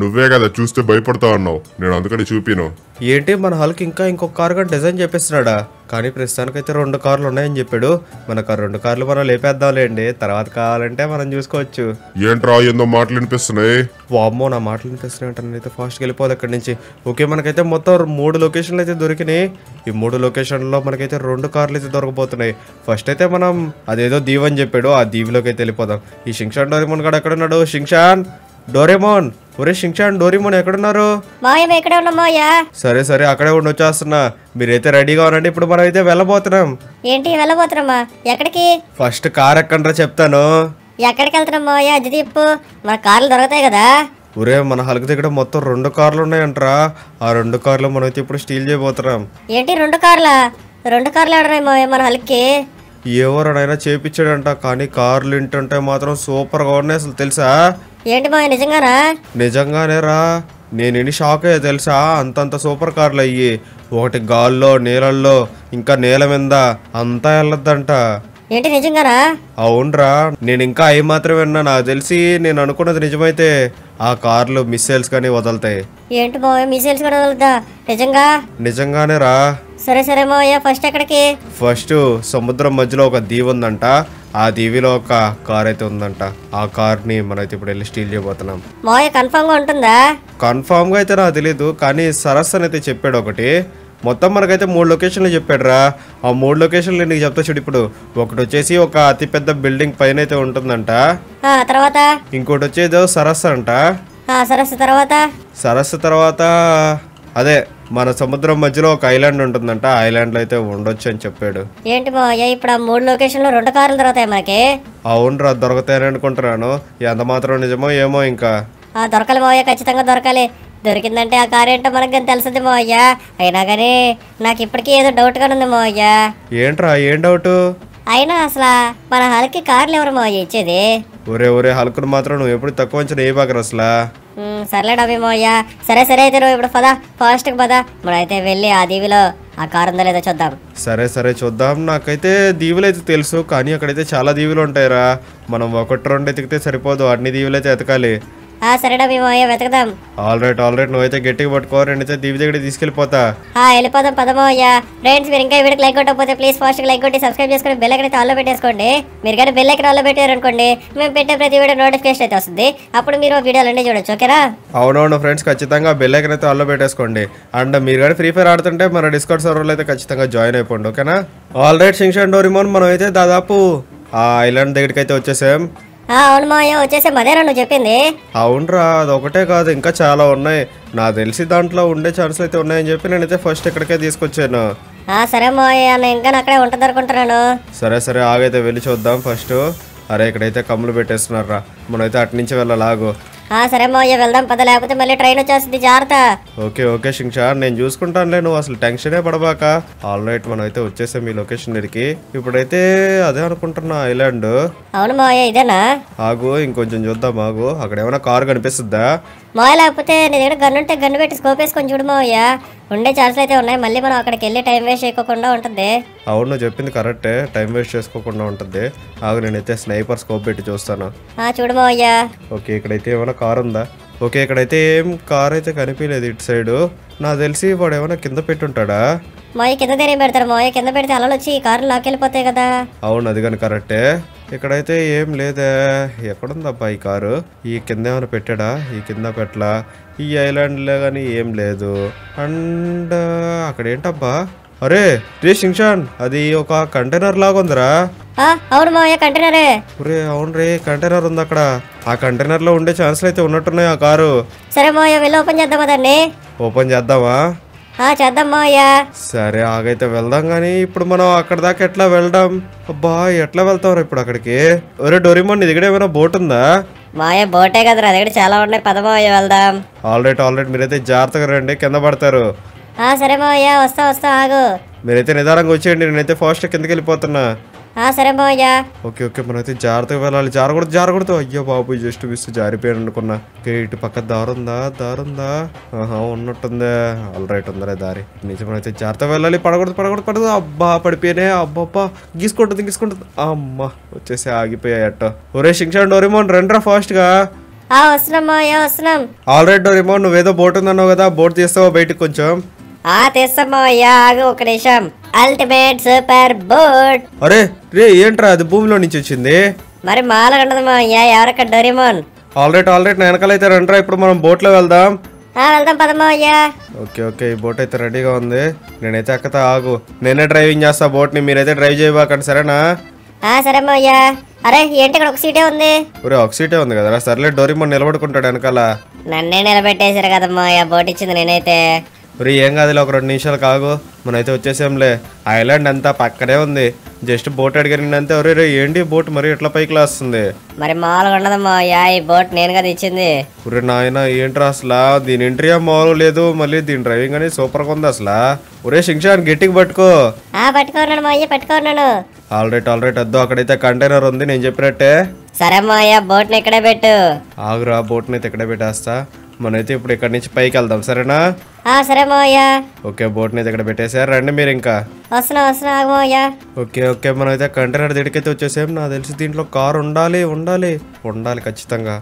నువ్వే కదా చూస్తే భయపడతా ఉన్నావు నేను అందుకని చూపిను ఏంటి మన హల్క్ ఇంకా ఇంకొక కారు కానీ డిజైన్ చేపిస్తున్నాడా కానీ ప్రస్తుతానికైతే రెండు కార్లు ఉన్నాయని చెప్పాడు మనకు రెండు కార్లు మనం లేపేద్దాంలేండి తర్వాత కావాలంటే మనం చూసుకోవచ్చు ఏంట్రా ఏందో మాటలు వినిపిస్తున్నాయి వామ్మో నా మాటలు వినిపిస్తున్నాయి అంటే నేనైతే ఫాస్ట్గా వెళ్ళిపోదు అక్కడి నుంచి ఓకే మనకైతే మొత్తం మూడు లొకేషన్లు అయితే దొరికినాయి ఈ మూడు లొకేషన్లో మనకైతే రెండు కార్లు అయితే దొరకబోతున్నాయి ఫస్ట్ అయితే మనం అదేదో దీవ్ అని చెప్పాడు ఆ దీవిలోకి అయితే వెళ్ళిపోదాం ఈ శింక్షాన్ డోరేమోన్ గడ అక్కడ ఉన్నాడు శింక్షాన్ డోరేమోన్ ఒరే షింగ్షాన్ డోరిమోన్ ఎక్కడున్నారు మాయా మేము ఎక్కడ ఉన్నాం మాయా సరే సరే అక్కడే ఉండి వచ్చేస్తున్నా మీరైతే రెడీగా ఉండండి ఇప్పుడు మనం అయితే వెళ్ళబోతున్నాం ఏంటి వెళ్ళబోతున్నామా ఎక్కడికి ఫస్ట్ కార్ ఎక్కడరా చెప్తాను ఎక్కడికి వెళ్తున్నామా మాయా అజిదీప్ మన కార్లు దొరుకుతాయి కదా ఒరే మన హల్క దగ్గర మొత్తం రెండు కార్లు ఉన్నాయంట్రా ఆ రెండు కార్లు మనమైతే ఇప్పుడు స్టీల్ చేయబోతున్నాం ఏంటి రెండు కార్లా రెండు కార్లు ఆడరా మాయా మన హల్కి ఎవరైనా చేపించాడంట కానీ కార్లు ఇంటంటే మాత్రం సూపర్ గా ఉన్నాయి అసలు తెలుసా ఏంటి బాయ్ నిజంగానా నిజంగానే రా నేనేంటి షాక్ అయ్యా తెలుసా అంతంత సూపర్ కార్లు అయ్యి ఒకటి గాల్లో నీళ్ళల్లో ఇంకా నేల మీద అంతా వెళ్ళొద్దంట ఏంటి నిజంగారా అవునరా నేను ఇంకా అవి మాత్రం విన్నా నాకు తెలిసి నేను అనుకున్నది నిజమైతే ఆ కార్లు మిస్సైల్స్ కానీ వదులుతాయి ఏంటి మావయ్య మిస్సైల్స్ కూడా వదులుతా నిజంగా నిజంగానే రా సరే సరే మావయ్య ఫస్ట్ ఎక్కడికి ఫస్ట్ సముద్రం మధ్యలో ఒక దీవి ఉందంట ఆ దీవిలో ఒక కార్ అయితే ఉందంట ఆ కార్ ని మనైతే ఇప్పుడు వెళ్ళి స్టీల్ చేయబోతున్నాం మావయ్య కన్ఫామ్ గా ఉంటుందా కన్ఫామ్ గా అయితే నాకు తెలియదు కానీ సరస్సు అని అయితే చెప్పాడు ఒకటి మొత్తం మనకైతే మూడు లొకేషన్లు చెప్పాడు రా ఆ మూడు లొకేషన్లు నీకు చెప్తా చూడు ఇప్పుడు ఒకటి వచ్చేసి ఒక అతిపెద్ద బిల్డింగ్ పైన అయితే ఉంటుందంట తర్వాత ఇంకోటి వచ్చేదో సరస్సు అంట సరస్సు తర్వాత సరస్సు తర్వాత అదే మన సముద్రం మధ్యలో ఒక ఐలాండ్ ఉంటుందంట ఐలాండ్ లో అయితే ఉండొచ్చు అని చెప్పాడు ఏంటి ఇప్పుడు ఆ మూడు లొకేషన్ లో రెండు కార్లు దొరుకుతాయి మనకి అవునరా దొరుకుతాయని అనుకుంటున్నాను ఎంత మాత్రం నిజమో ఏమో ఇంకా దొరకాలి బాయ్ ఖచ్చితంగా దొరకాలి దొరికిందంటే ఆ కారు ఏంటో మనకు కానీ తెలిసింది మావయ్యా అయినా కానీ నాకు ఇప్పటికీ ఏదో డౌట్ డౌట్గా ఉంది మోయ్య ఏంట్రా ఏం డౌట్ అయినా అసలు మన హల్కి కార్లు ఎవరు మోయ్య ఇచ్చేది ఒరే ఒరే హల్కును మాత్రం నువ్వు ఎప్పుడు తక్కువ అంచనా ఏ బాగా అసలు సర్లేడా మేమోయ్య సరే సరే అయితే నువ్వు ఇప్పుడు పదా ఫాస్ట్ కి పదా అయితే వెళ్ళి ఆ దీవిలో ఆ కారు ఉందా లేదా చూద్దాం సరే సరే చూద్దాం నాకైతే దీవులు అయితే తెలుసు కానీ అక్కడైతే చాలా దీవులు ఉంటాయిరా మనం ఒకటి రెండు ఎతికితే సరిపోదు అన్ని దీవులు అయితే ఎతకాలి ఆ సరేడా మేము అయ్యా వెతకదాం ఆల్ రైట్ ఆల్ రైట్ నువ్వైతే గట్టిగా పట్టుకో రెండైతే దివి దగ్గర తీసుకెళ్ళిపోతా ఆ వెళ్ళిపోదాం పదమో అయ్యా ఫ్రెండ్స్ మీరు ఇంకా వీడియోకి లైక్ కొట్టకపోతే ప్లీజ్ ఫాస్ట్గా లైక్ కొట్టి సబ్స్క్రైబ్ చేసుకుని బెల్ ఎక్కడ ఆల్లో పెట్టేసుకోండి మీరు కానీ బెల్ ఎక్కడ ఆల్లో పెట్టారు అనుకోండి మేము పెట్టే ప్రతి వీడియో నోటిఫికేషన్ అయితే వస్తుంది అప్పుడు మీరు ఆ వీడియోలు అన్నీ చూడొచ్చు ఓకేనా అవునవును ఫ్రెండ్స్ ఖచ్చితంగా బెల్ ఎక్కడ అయితే ఆల్లో పెట్టేసుకోండి అండ్ మీరు కానీ ఫ్రీ ఫైర్ ఆడుతుంటే మన డిస్కౌంట్ సర్వర్లో అయితే ఖచ్చితంగా జాయిన్ అయిపోండి ఓకేనా all right Shin and Doraemon మనం అయితే దాదాపు ఆ ఐలాండ్ దగ్గరికి అయితే వచ్చేసాం అవును మాయ వచ్చేసి మదే నువ్వు చెప్పింది అవునరా అది ఒకటే కాదు ఇంకా చాలా ఉన్నాయి నా తెలిసి దాంట్లో ఉండే ఛాన్సులు అయితే ఉన్నాయని చెప్పి నేనైతే ఫస్ట్ ఇక్కడికే తీసుకొచ్చాను సరే మాయ నేను ఇంకా అక్కడే ఉంటుంది అనుకుంటున్నాను సరే సరే ఆగైతే వెళ్ళి చూద్దాం ఫస్ట్ అరే ఇక్కడైతే కమ్ములు పెట్టేస్తున్నారా మనమైతే అటు నుంచి వెళ్ళలాగో సరే మోయ వెళ్దాం పద లేకపోతే మళ్ళీ ట్రైన్ వచ్చేస్తుంది జాగ్రత్త ఓకే ఓకే షింక్షా నేను చూసుకుంటానులే నువ్వు అసలు టెన్షనే పడబాక ఆల్ రైట్ మనం అయితే వచ్చేసాం మీ లొకేషన్ దగ్గరికి ఇప్పుడైతే అదే అనుకుంటున్నా ఐలాండ్ అవును మోయ ఇదేనా ఆగు ఇంకొంచెం చూద్దాం ఆగు అక్కడ ఏమైనా కారు కనిపిస్తుందా మా లేకపోతే నీ దగ్గర గన్ను ఉంటే గన్ను పెట్టి స్కోప్ వేసుకొని చూడు మావయ్య ఉండే ఛాన్స్ అయితే ఉన్నాయి మళ్ళీ మనం అక్కడికి వెళ్ళి టైం వేస్ట్ చేయకుండా ఉంటుంది అవును చెప్పింది కరెక్టే టైం వేస్ట్ చేసుకోకుండా ఉంటుంది ఆగు నేనైతే స్నైపర్ స్కోప్ పెట్టి చూస్తాను ఆ చూడు మావయ్య ఓకే ఇక్కడైతే ఏమైనా కార్ ఉందా ఓకే ఇక్కడైతే ఏం కార్ అయితే కనిపించలేదు ఇటు సైడు నాకు తెలిసి వాడు ఏమైనా కింద పెట్టుంటాడా మాయ కింద తెరే పెడతారు మాయ కింద పెడితే అలలు వచ్చి ఈ కారు లాక్కెళ్ళిపోతాయి కదా అవును అది కానీ కరెక్టే ఇక్కడైతే ఏం లేదే ఎక్కడుందబ్బా ఈ కారు ఈ కింద ఏమైనా పెట్టాడా ఈ కింద పెట్టలా ఈ ఐలాండ్లో కానీ ఏం లేదు అండ్ అక్కడ ఏంటబ్బా అరే రే షింగ్షాన్ అది ఒక కంటైనర్ లాగా ఉందిరా అవును కంటైనరే ఒరే అవును రే కంటైనర్ ఉంది అక్కడ ఆ కంటైనర్ లో ఉండే ఛాన్స్లు అయితే ఉన్నట్టున్నాయి ఆ కారు సరే మా ఓపెన్ చేద్దామా ఓపెన్ చేద్దామా చేద్దాం సరే ఆగైతే వెళ్దాం కానీ ఇప్పుడు మనం అక్కడ దాకా ఎట్లా వెళ్దాం అబ్బా ఎట్లా వెళ్తాం ఇప్పుడు అక్కడికి ఒరే డోరిమో నీ దగ్గర ఏమైనా బోట్ ఉందా మాయా బోటే కదా రా దగ్గర చాలా ఉన్నాయి పద వెళ్దాం ఆల్రెడీ ఆల్రెడీ మీరైతే జాగ్రత్తగా రండి కింద పడతారు సరే మావయ్య వస్తా వస్తా ఆగు మీరైతే నిదానంగా వచ్చేయండి నేనైతే ఫాస్ట్ కిందకి వెళ్ళిపోతున్నా సరే బాబయ్య ఓకే ఓకే అయితే జాగ్రత్తగా వెళ్ళాలి జారకూడదు జారకూడదు అయ్యో బాబు జస్ట్ మిస్ జారిపోయాను అనుకున్నా ఇటు పక్క దారుందా దారుందా ఆహా ఉన్నట్టుందే ఆల్ రైట్ ఉందరే దారి నిజం అయితే జాగ్రత్తగా వెళ్ళాలి పడకూడదు పడకూడదు పడదు అబ్బా పడిపోయానే అబ్బబ్బా గీసుకుంటుంది గీసుకుంటుంది అమ్మ వచ్చేసి ఆగిపోయాయట ఒరే శిక్షణ డోరిమోన్ రెండ్రా ఫాస్ట్గా వస్తున్నాం వస్తున్నాం ఆల్రెడీ డోరిమోన్ నువ్వేదో బోట్ ఉందన్నావు కదా బోట్ తీస్తావా బయటకు కొంచెం ఆ ఆగు ఒక నిమిషం అల్టిమేట్ సూపర్ బోట్ అరే రే ఏంట్రా అది భూమిలో నుంచి వచ్చింది మరి మాల ఉండదు మావయ్య ఎవరక్క డొరిమోన్ ఆల్రెడీ ఆల్రెడీ నేను వెనకాలైతే రండిరా ఇప్పుడు మనం బోట్ లో వెళ్దాం ఆ వెళ్దాం పద మావయ్య ఓకే ఓకే ఈ బోట్ అయితే రెడీగా ఉంది నేనైతే అక్కతా ఆగు నేనే డ్రైవింగ్ చేస్తా బోట్ ని మీరైతే డ్రైవ్ చేయబాకండి సరేనా ఆ సరే మావయ్య అరే ఏంటి ఇక్కడ ఒక సీటే ఉంది ఒరే ఒక సీటే ఉంది కదరా సర్లే డోరిమోన్ నిలబడుకుంటాడు వెనకాల నన్నే నిలబెట్టేశారు కదా మావయ్య బోట్ ఇచ్చింది నేనైతే రీ ఏం కాదులే ఒక రెండు నిమిషాలు కాగు మనైతే వచ్చేసాంలే ఐలాండ్ అంతా పక్కనే ఉంది జస్ట్ బోట్ అడిగినంతే ఒరే రే ఏంటి బోట్ మరి ఎట్లా పైకి లాస్తుంది మరి మామూలుగా ఉండదమ్మా యా ఈ బోట్ నేను కదా ఇచ్చింది ఒరే నాయన ఏంట్రా అసలు దీని ఎంట్రీ మామూలు లేదు మళ్ళీ దీని డ్రైవింగ్ అనేది సూపర్ గా ఉంది అసలు ఒరే శిక్షాన్ గట్టికి పట్టుకో ఆ ఆల్రెడీ ఆల్రెడీ వద్దు ఆల్రైట్ ఆల్రైట్ అక్కడైతే కంటైనర్ ఉంది నేను చెప్పినట్టే సరే అమ్మా బోట్ ని ఇక్కడే పెట్టు ఆగురా బోట్ అయితే ఇక్కడే పెట్టేస్తా మనైతే ఇప్పుడు ఇక్కడ నుంచి పైకి వెళ్దాం సరేనా సరే మోయా ఓకే బోట్ అయితే ఇక్కడ పెట్టేసారు రండి మీరు ఇంకా వస్తున్నా ఓకే ఓకే మనం అయితే కంటైనర్ దగ్గరికైతే వచ్చేసాం నాకు తెలిసి దీంట్లో కారు ఉండాలి ఉండాలి ఉండాలి ఖచ్చితంగా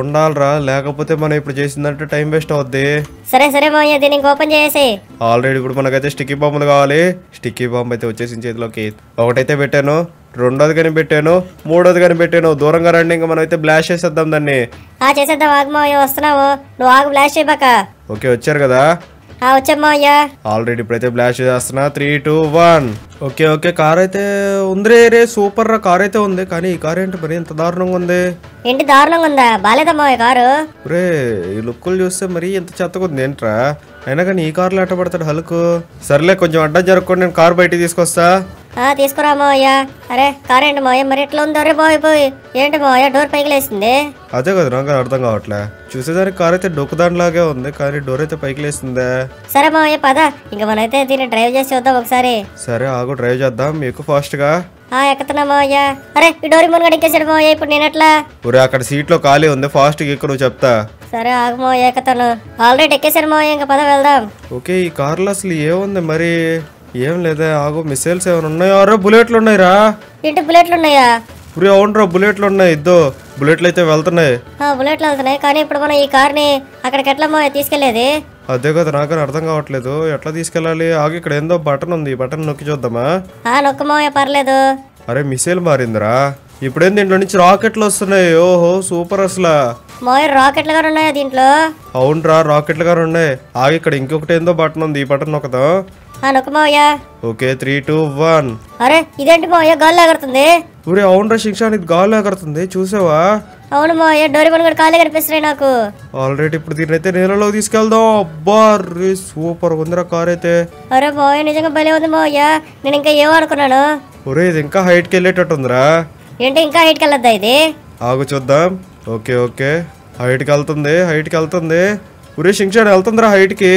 ఉండాలిరా లేకపోతే మనం ఇప్పుడు చేసిందంటే టైం వేస్ట్ అవుద్ది సరే సరే మోయా దీన్ని ఓపెన్ చేసి ఆల్రెడీ ఇప్పుడు మనకైతే స్టిక్కీ బాంబులు కావాలి స్టిక్కీ బాంబు అయితే వచ్చేసింది చేతిలోకి ఒకటైతే పెట్టాను రెండోది కనిపెట్టాను మూడోది కనిపెట్టాను దూరంగా రండి ఇంకా మనం అయితే బ్లాష్ చేసేద్దాం దాన్ని ఆ చేసేద్దాం ఆగమయ్య వస్తున్నావు నువ్వు ఆగు బ్లాష్ చేయబాక ఓకే వచ్చారు కదా ఆ వచ్చామయ్య ఆల్రెడీ ఇప్పుడైతే బ్లాష్ చేస్తున్నా three two one okay okay car అయితే ఉందిరే రే సూపర్ రా కార్ అయితే ఉంది కానీ ఈ కార్ ఏంటి మరి ఇంత దారుణంగా ఉంది ఏంటి దారుణంగా ఉందా బాలేదమ్మా కారు రే ఈ లుక్కులు చూస్తే మరి ఇంత చెత్తగా ఉంది ఏంట్రా అయినా కానీ ఈ కార్లో ఎట్ట పడతాడు హల్క్ సర్లే కొంచెం అడ్డ జరగకుండా నేను కార్ బయట తీసుకొస్తా తీసుకురా మావయ్య అరే కార్ ఏంటి మావయ్య మరి ఎట్లా ఉందో అరే బాయ్ బాయ్ ఏంటి మావయ్య డోర్ పైకిలేసింది అదే కదా నాకు అర్థం కావట్లే చూసేదానికి కార్ అయితే డొక్కుదానిలాగే ఉంది కానీ డోర్ అయితే పైకి సరే మావయ్య పద ఇంకా మనైతే దీన్ని డ్రైవ్ చేసి చూద్దాం ఒకసారి సరే ఆగు డ్రైవ్ చేద్దాం మీకు ఫాస్ట్ గా ఆ ఎక్కుతున్నా మావయ్య అరే ఈ డోర్ మునుగడ ఎక్కేసాడు మావయ్య ఇప్పుడు నేను ఎట్లా అక్కడ సీట్ లో ఖాళీ ఉంది ఫాస్ట్ ఎక్కువ నువ్వు చెప్తా సరే ఆగమో ఏకతను ఆల్రెడీ ఎక్కేసాను మా ఇంకా పద వెళ్దాం ఓకే ఈ కార్లో అసలు ఏముంది మరి ఏం లేదా ఆగు మిసైల్స్ ఏమైనా ఉన్నాయా అరే బుల్లెట్లు ఉన్నాయిరా ఏంటి బుల్లెట్లు ఉన్నాయా ఇప్పుడు అవునరా బుల్లెట్లు ఉన్నాయి ఇద్దో బుల్లెట్లు అయితే వెళ్తున్నాయి ఆ, బుల్లెట్లు వెళ్తున్నాయి కానీ ఇప్పుడు మనం ఈ కార్ని అక్కడికి ఎట్లా మో తీసుకెళ్లేది అదే కదా నాకు అర్థం కావట్లేదు ఎట్లా తీసుకెళ్ళాలి ఆగు ఇక్కడ ఏందో బటన్ ఉంది బటన్ నొక్కి చూద్దామా ఆ నొక్కమో పర్లేదు అరే మిసైల్ మారిందిరా ఇప్పుడే దీంట్లో నుంచి రాకెట్లు వస్తున్నాయి ఓహో సూపర్ అసలు మోయ్ రాకెట్లు గారు ఉన్నాయా దీంట్లో అవునరా రాకెట్లు గారు ఉన్నాయి ఆగి ఇక్కడ ఇంకొకటి ఏందో బటన్ ఉంది ఈ బటన్ ఒకదా ఓకే త్రీ టూ వన్ అరే ఇదేంటి గాలి ఎగరుతుంది చూసావా అవును కాలే నాకు ఆల్రెడీ ఇప్పుడు అయితే తీసుకెళ్దాం సూపర్ అయితే అరే నిజంగా భలే ఉంది నేను ఇంకా హైట్ ఒరే ఇది ఇంకా వెళ్ళేటట్టుందిరా ఏంటి ఇంకా హైట్ కెళ్ళొద్దా ఇది ఆగు చూద్దాం ఓకే ఓకే హైట్ వెళ్తుంది హైట్ వెళ్తుంది ఉరే షింగ్షాన్ వెళ్తుందిరా కి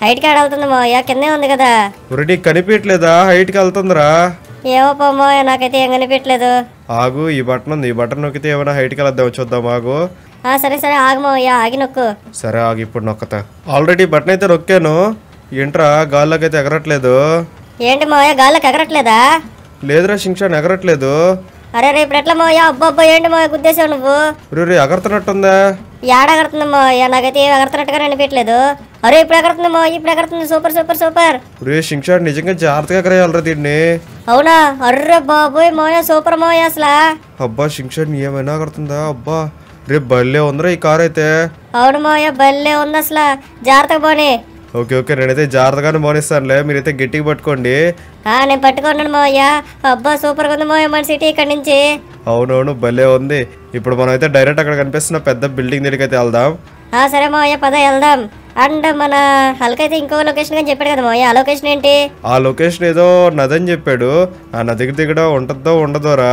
హైట్ ఆడ వెళ్తుంది మావయ్య కిందే ఉంది కదా ఉరి నీకు కనిపించట్లేదా కి వెళ్తుందిరా ఏమో పోమో నాకైతే ఏం కనిపించలేదు ఆగు ఈ బటన్ ఉంది ఈ బటన్ నొక్కితే ఏమైనా హైట్కి వెళ్దాం చూద్దాం ఆగు ఆ సరే సరే ఆగు మావయ్య ఆగి నొక్కు సరే ఆగు ఇప్పుడు నొక్కతా ఆల్రెడీ బటన్ అయితే నొక్కాను ఏంట్రా గాల్లోకి అయితే ఎగరట్లేదు ఏంటి మావయ్య గాల్లోకి ఎగరట్లేదా లేదురా షింగ్షాన్ ఎగరట్లేదు అరే రేపు ఎట్లా మోయా అబ్బాబ్బా ఏంటి మోయ గుద్దేశావు నువ్వు రే ఎగరుతున్నట్టుందా ఏడ ఎగరుతుంది మోయ నాకైతే ఎగరుతున్నట్టుగా అనిపించలేదు అరే ఇప్పుడు ఎగరుతుంది మోయ ఇప్పుడు ఎగరుతుంది సూపర్ సూపర్ సూపర్ రే షింగ్ నిజంగా జాగ్రత్తగా ఎగరేయాలరా దీన్ని అవునా అర్రే బాబోయ్ మోయ సూపర్ మోయ అసలు అబ్బా షింగ్ షాట్ ఏమైనా ఎగరుతుందా అబ్బా రే బల్లే ఉందరా ఈ కార్ అయితే అవును మోయ బల్లే ఉంది అసలు జాగ్రత్తగా పోనీ ఓకే ఓకే నేనైతే జాగ్రత్తగానే మోనిస్తానులే మీరైతే గట్టికి పట్టుకోండి నేను పట్టుకున్నాను మావయ్య అబ్బా సూపర్ గా ఉంది మావయ్య మన సిటీ ఇక్కడ నుంచి అవునవును భలే ఉంది ఇప్పుడు మనం అయితే డైరెక్ట్ అక్కడ కనిపిస్తున్న పెద్ద బిల్డింగ్ దగ్గరికి అయితే వెళ్దాం ఆ సరే మావయ్య పద వెళ్దాం అండ్ మన హల్కైతే అయితే ఇంకో లొకేషన్ అని చెప్పాడు కదా మావయ్య ఆ లొకేషన్ ఏంటి ఆ లొకేషన్ ఏదో నది అని చెప్పాడు ఆ నదికి దగ్గర ఉంటుందో ఉండదోరా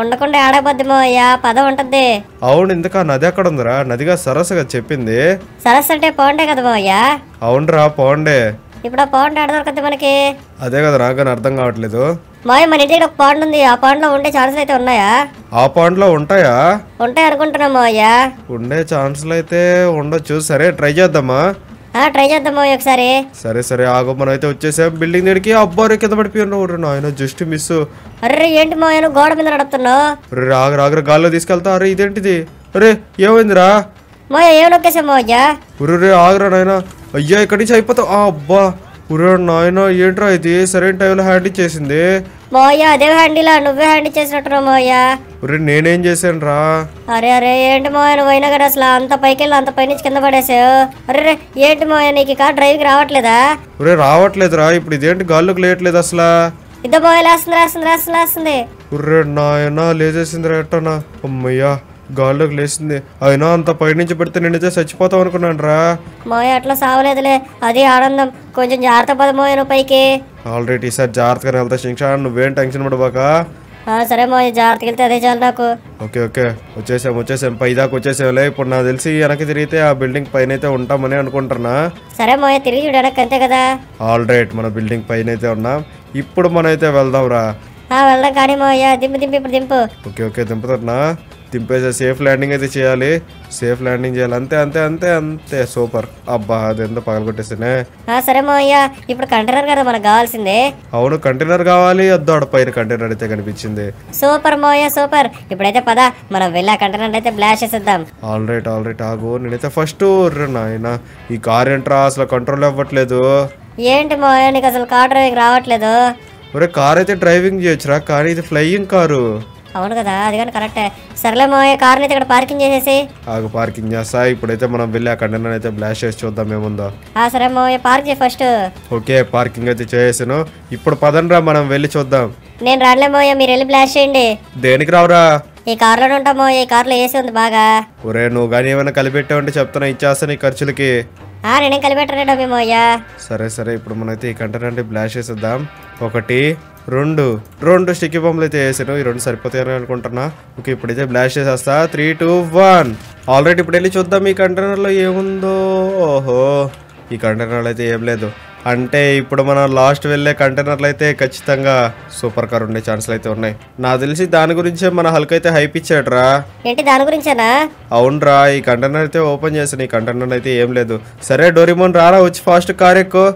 ఉండకుండా ఆడకపోద్దేమో అయ్యా పద ఉంటది అవును ఇందుక నది ఎక్కడ ఉందిరా నదిగా సరస్సుగా చెప్పింది సరస్సు అంటే పోండే కదా మోయ్యా అవునరా పోండే ఇప్పుడు ఆ పాండ్ ఎడ మనకి అదే కదా నాకు అర్థం కావట్లేదు మాయ మన ఇంటి ఒక పాండ్ ఉంది ఆ పాండ్ లో ఉండే ఛాన్సులు అయితే ఉన్నాయా ఆ పాండ్ లో ఉంటాయా ఉంటాయి అనుకుంటున్నాం ఉండే ఛాన్సులు అయితే ఉండొచ్చు సరే ట్రై చేద్దామా ట్రై చేద్దాం బాబు ఒకసారి సరే సరే ఆగో మనం అయితే వచ్చేసాం బిల్డింగ్ దగ్గరికి అబ్బాయి కింద పడిపోయినావు నాయన జస్ట్ మిస్ అరే ఏంటి మా గోడ మీద నడుపుతున్నావు రాగ రాగ గాల్లో తీసుకెళ్తా అరే ఇదేంటిది అరే ఏమైందిరా మా ఏం లొక్కేసాం మోయ్యా ఉరే ఆగరా నాయన అయ్యా ఇక్కడి నుంచి అయిపోతావు అబ్బా ఉరే నాయన ఏంట్రా ఇది సరైన టైంలో హ్యాండిల్ చేసింది మోయా అదే హ్యాండిలా నువ్వే హ్యాండిల్ చేసినట్టురా మోయా ఒరే నేనేం చేశాను రా అరే అరే ఏంటి మోయా నువ్వు అయినా కదా అసలు అంత పైకి వెళ్ళి అంత పైనుంచి కింద పడేసావు అరే ఏంటి మోయా నీకు కార్ డ్రైవ్కి రావట్లేదా ఒరే రావట్లేదురా ఇప్పుడు ఇదేంటి గాల్లోకి లేయట్లేదు అసలు ఇద్దా మోయా లేస్తుంది రాస్తుంది రాస్తుంది రాస్తుంది ఒరే నాయనా లేచేసిందిరా ఎట్టనా అమ్మయ్యా గాల్లోకి లేచింది అయినా అంత పైనుంచి పెడితే నేనైతే చచ్చిపోతాం అనుకున్నాను రా మోయ అట్లా సావలేదులే అది ఆనందం కొంచెం జాగ్రత్త పద మోయ పైకి ఆల్రెడీ సార్ జాగ్రత్తగా వెళ్తా శిక్ష నువ్వేం టెన్షన్ పడబాక సరే మోయ జాగ్రత్తగా వెళ్తే అదే చాలు నాకు ఓకే ఓకే వచ్చేసాం వచ్చేసాం పై దాకా వచ్చేసాంలే ఇప్పుడు నాకు తెలిసి వెనక్కి తిరిగితే ఆ బిల్డింగ్ పైన అయితే ఉంటామని అనుకుంటున్నా సరే మోయ తిరిగి చూడడానికి అంతే కదా ఆల్రెడీ మన బిల్డింగ్ పైన అయితే ఉన్నాం ఇప్పుడు మనం అయితే వెళ్దాం రా వెళ్దాం కానీ మోయ దింపు దింపు ఇప్పుడు దింపు ఓకే ఓకే దింపుతున్నా దింపేసే సేఫ్ ల్యాండింగ్ అయితే చేయాలి సేఫ్ ల్యాండింగ్ చేయాలి అంతే అంతే అంతే అంతే సూపర్ అబ్బా అదెంత పగలగొట్టేసానే సరే మాయ్యా ఇప్పుడు కంటైనర్ కదా మనకు కావాల్సిందే అవును కంటైనర్ కావాలి అద్దాడు పైన కంటైనర్ అయితే కనిపించింది సూపర్ మోయ సూపర్ ఇప్పుడైతే పద మనం వెళ్ళా కంటైనర్ అయితే బ్లాష్ చేసేద్దాం ఆల్ రైట్ ఆల్ రైట్ ఆగు నేనైతే ఫస్ట్ ఆయన ఈ కార్ ఏంట్రా అసలు కంట్రోల్ అవ్వట్లేదు ఏంటి మోయ నీకు అసలు కార్ డ్రైవింగ్ రావట్లేదు ఒరే కార్ అయితే డ్రైవింగ్ చేయొచ్చురా కానీ ఇది ఫ్లయింగ్ కారు అవును కదా అది కానీ కరెక్టే సర్లే మోయే కార్ని అయితే ఇక్కడ పార్కింగ్ చేసేసి ఆగు పార్కింగ్ చేస్తా ఇప్పుడైతే మనం వెళ్ళి అక్కడ కంటైనర్ అయితే బ్లాష్ చేసి చూద్దాం ఏముందో ఆ సరే మోయే పార్క్ చేయి ఫస్ట్ ఓకే పార్కింగ్ అయితే చేసేసాను ఇప్పుడు పదండ్రా మనం వెళ్ళి చూద్దాం నేను రాలేమో మోయే మీరు వెళ్ళి బ్లాష్ చేయండి దేనికి రావురా ఈ కార్లోనే ఉంటామో ఈ కార్లో ఏసీ ఉంది బాగా ఒరే నువ్వు కానీ ఏమైనా కలిపెట్టావు అంటే చెప్తున్నా ఇచ్చేస్తా నీ ఖర్చులకి ఆ నేనేం కలిపెట్టానేటో మేము అయ్యా సరే సరే ఇప్పుడు మనైతే ఈ కంటైనర్ బ్లాష్ చేసేద్దాం ఒకటి రెండు రెండు స్టిక్కీ బొమ్మలు అయితే వేసాను ఈ రెండు సరిపోతాయని అనుకుంటున్నా ఓకే ఇప్పుడైతే బ్లాష్ చేసేస్తా త్రీ టూ వన్ ఆల్రెడీ ఇప్పుడు వెళ్ళి చూద్దాం ఈ కంటైనర్లో ఏముందో ఓహో ఈ కంటైనర్లో అయితే ఏం లేదు అంటే ఇప్పుడు మనం లాస్ట్ వెళ్ళే కంటైనర్లు అయితే ఖచ్చితంగా సూపర్ కార్ ఉండే ఛాన్సులు అయితే ఉన్నాయి నాకు తెలిసి దాని గురించే మన హల్క్ అయితే హైప్ ఇచ్చాడ్రా ఏంటి దాని గురించేనా అవునరా ఈ కంటైనర్ అయితే ఓపెన్ చేసాను ఈ కంటైనర్ అయితే ఏం లేదు సరే డోరిమోన్ రారా వచ్చి ఫాస్ట్ కార్ ఎక్కు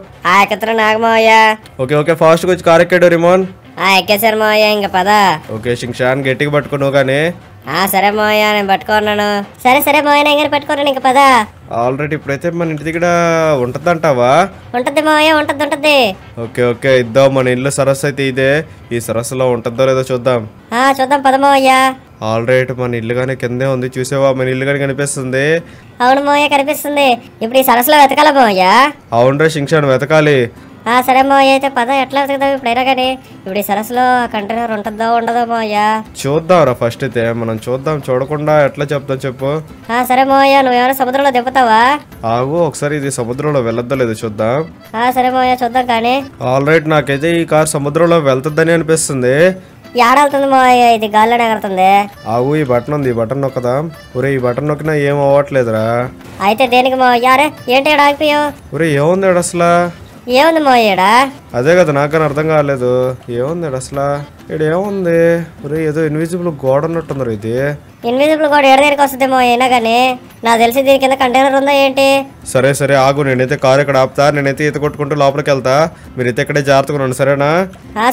ఓకే ఓకే ఫాస్ట్ వచ్చి కార్ ఎక్కే డోరిమోన్ ఎక్కేసారు మావయ్య ఇంకా పదా ఓకే షింగ్ షాన్ గట్టిగా పట్టుకున్నావు కానీ ఆ సరే మోయ నేను పట్టుకున్నాను సరే సరే మోయ నేను పట్టుకున్నాను ఇంకా పదా ఆల్రెడీ ఇప్పుడైతే మన ఇంటి దగ్గర ఉంటది అంటావా ఉంటది మోయ ఉంటది ఉంటది ఓకే ఓకే ఇద్దాం మన ఇల్లు సరస్సు అయితే ఇదే ఈ సరస్సులో ఉంటుందో లేదో చూద్దాం ఆ చూద్దాం పద మోయ ఆల్రెడీ మన ఇల్లు కానీ కిందే ఉంది చూసావా మన ఇల్లు కానీ కనిపిస్తుంది అవును మోయ కనిపిస్తుంది ఇప్పుడు ఈ సరస్సులో వెతకాల మోయ అవును రే శింక్షణ వెతకాలి ఆ సరే మా అయితే పద ఎట్లా వెతుకుదాం అయినా కానీ ఇప్పుడు ఈ సరస్సులో కంటైనర్ ఉంటుందో ఉండదో చూద్దాం చూద్దాంరా ఫస్ట్ అయితే మనం చూద్దాం చూడకుండా ఎట్లా చెప్తాం చెప్పు ఆ సరే మావయ్య నువ్వు ఏమైనా సముద్రంలో దెబ్బతావా ఆగు ఒకసారి ఇది సముద్రంలో వెళ్ళొద్దో లేదు చూద్దాం ఆ సరే అయ్యా చూద్దాం కానీ ఆల్రెడీ నాకైతే ఈ కార్ సముద్రంలో వెళ్తుందని అనిపిస్తుంది ఏడవుతుంది మావయ్య ఇది గాల్లో ఎగరుతుంది ఆగు ఈ బటన్ ఉంది ఈ బటన్ నొక్కదాం ఒరే ఈ బటన్ నొక్కినా ఏం అవ్వట్లేదురా అయితే దేనికి మా అయ్యారే ఏంటి ఆగిపోయావు ఒరే ఏముంది అసలు ஏவன மொழியடா అదే కదా నాకని అర్థం కాలేదు ఏముంది అసలు ఇక్కడ ఏముంది ఏదో ఇన్విజిబుల్ గోడ ఉన్నట్టున్నారు ఇది ఇన్విజిబుల్ గోడ ఎడ దగ్గరికి వస్తుందేమో అయినా కానీ నాకు తెలిసి దీని కింద కంటైనర్ ఉందా ఏంటి సరే సరే ఆగు నేనైతే కారు ఇక్కడ ఆపుతా నేనైతే ఈత కొట్టుకుంటూ లోపలికి వెళ్తా మీరైతే ఇక్కడే జాగ్రత్తగా ఉండండి సరేనా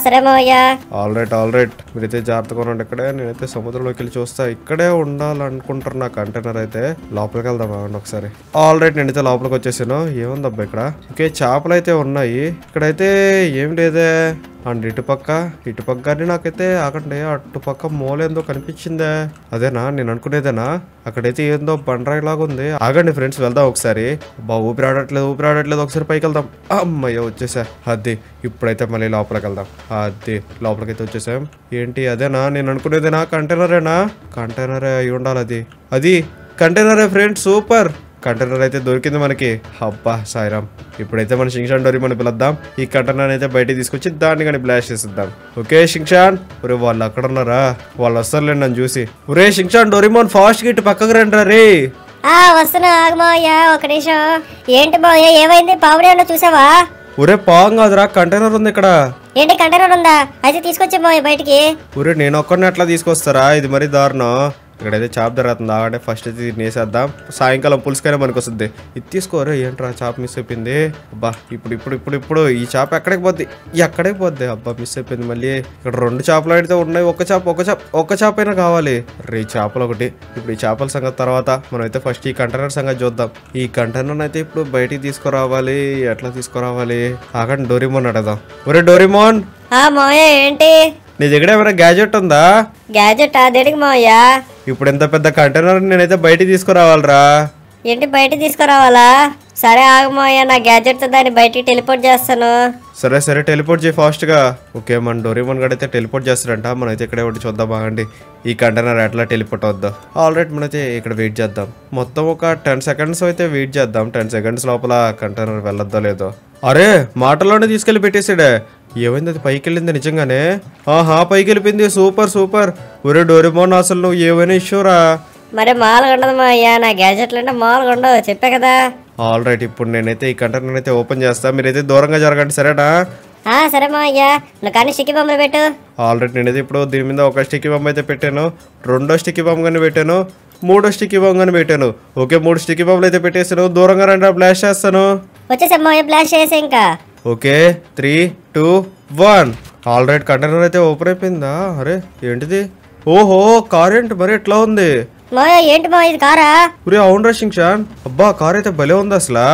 సరే మావయ్య ఆల్ రైట్ ఆల్ రైట్ మీరైతే జాగ్రత్తగా ఉండండి ఇక్కడే నేనైతే సముద్రంలోకి వెళ్ళి చూస్తా ఇక్కడే ఉండాలనుకుంటున్నా కంటైనర్ అయితే లోపలికి వెళ్దాం అవండి ఒకసారి ఆల్ రైట్ నేనైతే లోపలికి వచ్చేసాను ఏముందబ్బా ఇక్కడ ఓకే చేపలు అయితే ఉన్నాయి ఇక్కడైతే ఏం లేదే అండ్ ఇటుపక్క ఇటుపక్కని నాకైతే ఆగండి అటుపక్క ఏందో కనిపించిందే అదేనా నేను అనుకునేదేనా అక్కడైతే ఏందో బండరాయి లాగా ఉంది ఆగండి ఫ్రెండ్స్ వెళ్దాం ఒకసారి బా ఊపిరి ఆడట్లేదు ఊపిరి ఆడట్లేదు ఒకసారి పైకి వెళ్దాం అమ్మయ్య వచ్చేసా అది ఇప్పుడైతే మళ్ళీ లోపలికి వెళ్దాం అది లోపలికైతే వచ్చేసాం ఏంటి అదేనా నేను అనుకునేదేనా కంటైనరేనా కంటైనరే అయి ఉండాలి అది అది కంటైనరే ఫ్రెండ్స్ సూపర్ కంటైనర్ అయితే దొరికింది మనకి హబ్బా సాయిరామ్ ఇప్పుడైతే మన షింగ్షాన్ డోరి మనం పిలుద్దాం ఈ కంటైనర్ అయితే బయటకి తీసుకొచ్చి దాన్ని కానీ బ్లాష్ చేసిద్దాం ఓకే షింగ్షాన్ ఒరే వాళ్ళు అక్కడ ఉన్నారా వాళ్ళు వస్తారులే నన్ను చూసి ఒరే డోరి డోరీమోన్ ఫాస్ట్ గిట్ పక్కకు రండి రే వస్తున్నా ఒక ఏంటి ఏమైంది చూసావా కాదురా కంటైనర్ ఉంది ఇక్కడ ఏంటి అయితే తీసుకొచ్చే బయటికి ఒరే నేను ఒక్కడిని అట్లా తీసుకొస్తారా ఇది మరి దారుణం ఇక్కడైతే చాప్ దొరుకుతుంది ఆగంటే ఫస్ట్ అయితే దీన్ని వేసేద్దాం సాయంకాలం పులుసుకైనా మనకు వస్తుంది ఇది తీసుకోరు ఏంట్రా చాప్ మిస్ అయిపోయింది అబ్బా ఇప్పుడు ఇప్పుడు ఇప్పుడు ఇప్పుడు ఈ చాప్ ఎక్కడికి పోద్ది ఎక్కడికి పోద్ది అబ్బా మిస్ అయిపోయింది మళ్ళీ ఇక్కడ రెండు చేపలు అయితే ఉన్నాయి ఒక చేప ఒక చేప ఒక చేప అయినా కావాలి రే చేపలు ఒకటి ఇప్పుడు ఈ చేపల సంగతి తర్వాత మనమైతే ఫస్ట్ ఈ కంటైనర్ సంగతి చూద్దాం ఈ కంటైనర్ అయితే ఇప్పుడు బయటికి తీసుకురావాలి ఎట్లా తీసుకురావాలి ఆగండి డోరిమోన్ అడదాం ఒరే డోరిమోన్ ఏంటి నీ దగ్గర ఏమైనా గ్యాజెట్ ఉందా గ్యాజెట్ అదేడికి మావయ్యా ఇప్పుడు ఎంత పెద్ద కంటైనర్ నేనైతే బయట తీసుకురావాలరా ఏంటి బయట తీసుకురావాలా సరే ఆగమోయా నా గ్యాజెట్తో దాన్ని బయట టెలిపోర్ట్ చేస్తాను సరే సరే టెలిపోర్ట్ చేయి ఫాస్ట్గా ఓకే మన డోరీమన్ గడ్ అయితే టెలిపోర్ట్ చేస్తారంట అయితే ఇక్కడే ఒకటి చూద్దాం బాగండి ఈ కంటైనర్ ఎట్లా టెలిపోర్ట్ అవుద్దాం ఆల్రెడీ మనైతే ఇక్కడ వెయిట్ చేద్దాం మొత్తం ఒక టెన్ సెకండ్స్ అయితే వెయిట్ చేద్దాం టెన్ సెకండ్స్ లోపల కంటైనర్ వెళ్ళొద్దా లేదో అరే మాటలోనే తీసుకెళ్ళి పెట్టేసాడే ఏమైంది అది పైకి వెళ్ళింది నిజంగానే ఆహా పైకి వెళ్ళిపోయింది సూపర్ సూపర్ ఒరే డోరేమోన్ అసలు నువ్వు ఏమైనా ఇష్యూరా మరి మాలుగా ఉండదు మా అయ్యా నా గ్యాజెట్లు అంటే మాలుగా ఉండదు చెప్పా కదా ఆల్ రైట్ ఇప్పుడు నేనైతే ఈ కంటెంట్ నేనైతే ఓపెన్ చేస్తా మీరైతే దూరంగా జరగండి సరేనా ఆ సరే మా అయ్యా నువ్వు కానీ స్టిక్కీ బొమ్మలు పెట్టు ఆల్రెడీ నేనైతే ఇప్పుడు దీని మీద ఒక స్టిక్కీ బొమ్మ అయితే పెట్టాను రెండో స్టిక్కీ బొమ్మ కానీ పెట్టాను మూడో స్టిక్కీ బొమ్మ కానీ పెట్టాను ఓకే మూడు స్టిక్కీ బొమ్మలు అయితే పెట్టేసాను దూరంగా రండి బ్లాష్ చేస్తాను వచ్చేసమ్మా బ్లాష్ చేసే ఇంకా okay three two one all right container అయితే ఓపెన్ అయిపోయిందా అరే ఏంటిది ఓహో కార్ ఏంటి మరి ఎట్లా ఉంది మోయా ఏంటి మా ఇది కారా ఒరే అవును రా షాన్ అబ్బా కార్ అయితే భలే ఉంది అసలు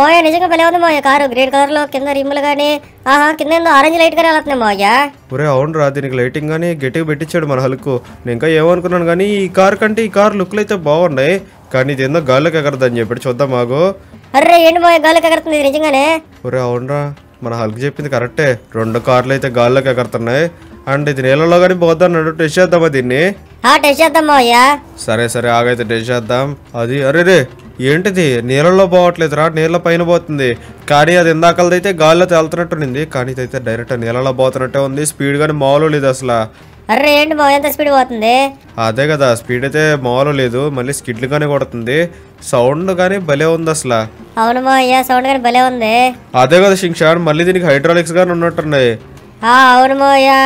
మోయా నిజంగా భలే ఉంది మోయా కారు గ్రీన్ కలర్ లో కింద రిమ్ములు గానీ ఆహా కింద ఏందో ఆరెంజ్ లైట్ గానీ వెళ్తున్నాయి మోయా ఒరే అవును రా దీనికి లైటింగ్ గానీ గట్టిగా పెట్టించాడు మన హలుకు నేను ఇంకా ఏమనుకున్నాను కానీ ఈ కార్ కంటే ఈ కార్ లుక్లు అయితే బాగున్నాయి కానీ ఇది ఏందో గాల్లోకి ఎగరదని చెప్పాడు చూద్దాం మాకు అరే ఏంటి మోయా గాల్లోకి ఎగరుతుంది నిజంగానే ఒరే అవునరా మన హల్క్ చెప్పింది కరెక్టే రెండు కార్లు అయితే గాల్లోకి ఎగరుతున్నాయి అండ్ ఇది నీళ్ళలో కానీ పోతున్నాడు టెస్ట్ చేద్దామా దీన్ని టెస్ట్ సరే సరే ఆగైతే టెస్ట్ చేద్దాం అది అరే రే ఏంటిది నీళ్ళలో పోవట్లేదురా నీళ్ళ పైన పోతుంది కానీ అది ఇందాకలదైతే గాల్లో తేలుతున్నట్టు ఉంది కానీ ఇదైతే డైరెక్ట్ నీళ్ళలో పోతున్నట్టే ఉంది స్పీడ్ కానీ మాలో లేదు అసలు అరే ఏంటి బాబు ఎంత స్పీడ్ పోతుంది అదే కదా స్పీడ్ అయితే మామూలు లేదు మళ్ళీ స్కిడ్లు కానీ కొడుతుంది సౌండ్ కానీ భలే ఉంది అసలు అవును మా సౌండ్ కానీ భలే ఉంది అదే కదా శిక్ష మళ్ళీ దీనికి హైడ్రాలిక్స్ గానీ ఉన్నట్టున్నాయి అవును మోయా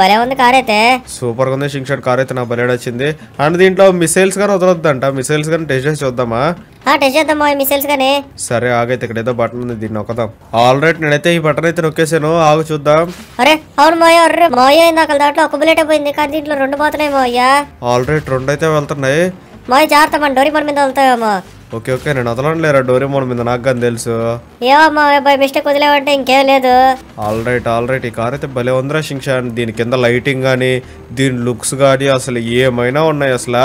భలే ఉంది కార్ అయితే సూపర్ గా ఉంది షింగ్ కార్ అయితే నాకు భలే వచ్చింది అండ్ దీంట్లో మిసైల్స్ గానీ వదలొద్దంట మిసైల్స్ గానీ టెస్ట్ చేసి చూద్దామా టెస్ట్ చేద్దాం మిసైల్స్ గానీ సరే ఆగైతే ఇక్కడ ఏదో బటన్ ఉంది దీన్ని నొక్కదాం ఆల్ నేనైతే ఈ బటన్ అయితే నొక్కేసాను ఆగు చూద్దాం అరే అవును మోయా అరే మోయా ఇందాక దాంట్లో ఒక బుల్లెట్ అయిపోయింది కానీ దీంట్లో రెండు పోతున్నాయి మోయా ఆల్ రైట్ రెండు అయితే వెళ్తున్నాయి మా జాగ్రత్త మన డోరీమోన్ మీద వెళ్తాయమ్మా ఓకే ఓకే నేను డోరీ డోరేమోన్ మీద నాకు కానీ తెలుసు ఏమమ్మా బై మిస్టేక్ వదిలేవంటే ఇంకేం లేదు ఆల్ రైట్ ఆల్ రైట్ ఈ కార్ అయితే భలే ఉందిరా షింగ్షాన్ దీని కింద లైటింగ్ కానీ దీని లుక్స్ కానీ అసలు ఏమైనా ఉన్నాయి అసలు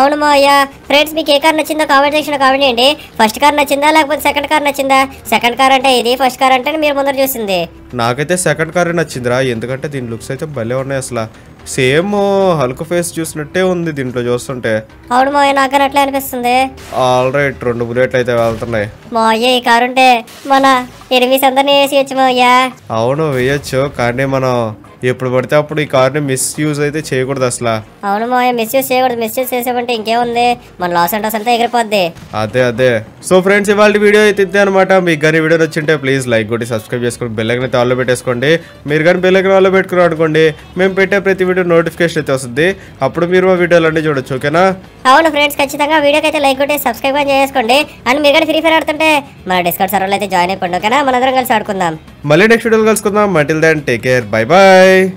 అవును మా అయ్యా ఫ్రెండ్స్ మీకు ఏ కార్ నచ్చిందో comment section comment first car నచ్చిందా లేకపోతే సెకండ్ కార్ నచ్చిందా సెకండ్ కార్ అంటే ఇది ఫస్ట్ కార్ అంటే మీరు ముందర చూసింది నాకైతే సెకండ్ కార్ నచ్చిందిరా ఎందుకంటే దీని లుక్స్ అయితే భలే ఉన్నాయి అసలు సేమ్ హల్క్ ఫేస్ చూసినట్టే ఉంది దీంట్లో చూస్తుంటే అవును మాయ నాకు అట్లా అనిపిస్తుంది ఆల్ రైట్ రెండు బుల్లెట్లు అయితే వెళ్తున్నాయి మాయ ఈ కారు ఉంటే మన ఎనిమిది సందర్ని వేసి మోయ్యా అవును వేయొచ్చు కానీ మనం ఎప్పుడు పడితే అప్పుడు ఈ కార్ని మిస్యూజ్ అయితే చేయకూడదు అసలు అవును మా మిస్యూజ్ చేయకూడదు మిస్యూజ్ చేసామంటే ఇంకేముంది మన లాస్ అంటే అసలు ఎగిరిపోద్ది అదే అదే సో ఫ్రెండ్స్ ఇవాళ వీడియో అయితే ఇద్దే అనమాట మీకు కానీ వీడియో నచ్చింటే ప్లీజ్ లైక్ కొట్టి సబ్స్క్రైబ్ చేసుకుని బెల్లైకన్ అయితే ఆల్లో పెట్టేసుకోండి మీరు కానీ బెల్లైకన్ ఆల్లో పెట్టుకున్నారు అనుకోండి మేము పెట్టే ప్రతి వీడియో నోటిఫికేషన్ అయితే వస్తుంది అప్పుడు మీరు మా వీడియోలు అన్ని చూడొచ్చు ఓకేనా అవును ఫ్రెండ్స్ ఖచ్చితంగా వీడియోకి అయితే లైక్ కొట్టి సబ్స్క్రైబ్ చేసుకోండి అండ్ మీరు కానీ ఫ్రీ ఫైర్ ఆడుతుంటే మన డిస్కౌంట్ సర్వర్లో అయితే జాయిన్ అయిపోండి ఓకేనా మనందరం కలిసి ఆడుకుందాం మళ్ళీ నెక్స్ట్ వీడియోలు కలుసుకుందాం until then take care bye bye Bye.